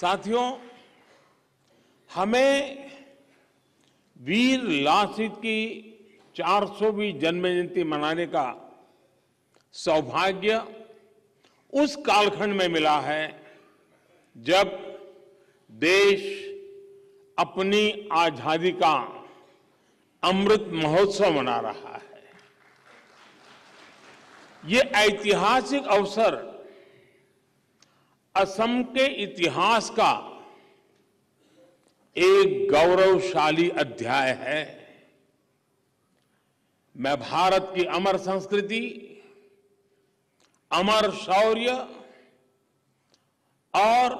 साथियों हमें वीर लासित की 400वीं जयंती मनाने का सौभाग्य उस कालखंड में मिला है जब देश अपनी आजादी का अमृत महोत्सव मना रहा है ये ऐतिहासिक अवसर असम के इतिहास का एक गौरवशाली अध्याय है मैं भारत की अमर संस्कृति अमर शौर्य और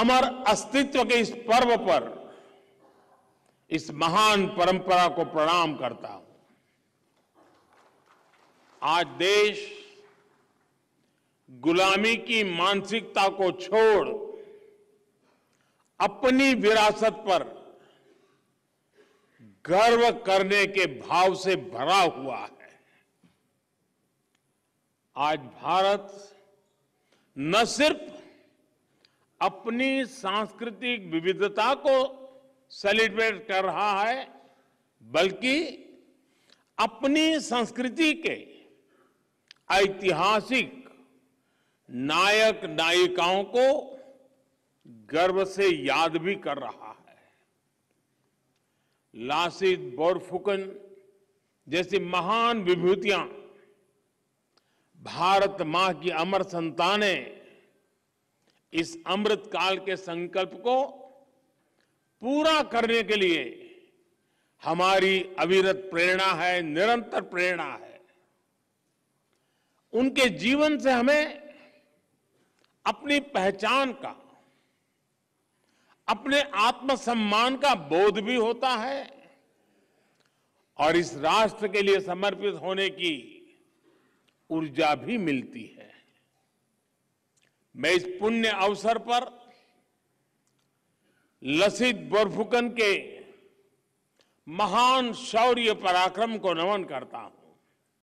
अमर अस्तित्व के इस पर्व पर इस महान परंपरा को प्रणाम करता हूं आज देश गुलामी की मानसिकता को छोड़ अपनी विरासत पर गर्व करने के भाव से भरा हुआ है आज भारत न सिर्फ अपनी सांस्कृतिक विविधता को सेलिब्रेट कर रहा है बल्कि अपनी संस्कृति के ऐतिहासिक नायक नायिकाओं को गर्व से याद भी कर रहा है लासित बोरफुकन जैसी महान विभूतियां भारत मां की अमर संतानें इस अमृत काल के संकल्प को पूरा करने के लिए हमारी अविरत प्रेरणा है निरंतर प्रेरणा है उनके जीवन से हमें अपनी पहचान का अपने आत्मसम्मान का बोध भी होता है और इस राष्ट्र के लिए समर्पित होने की ऊर्जा भी मिलती है मैं इस पुण्य अवसर पर लसित बोरफुकन के महान शौर्य पराक्रम को नमन करता हूं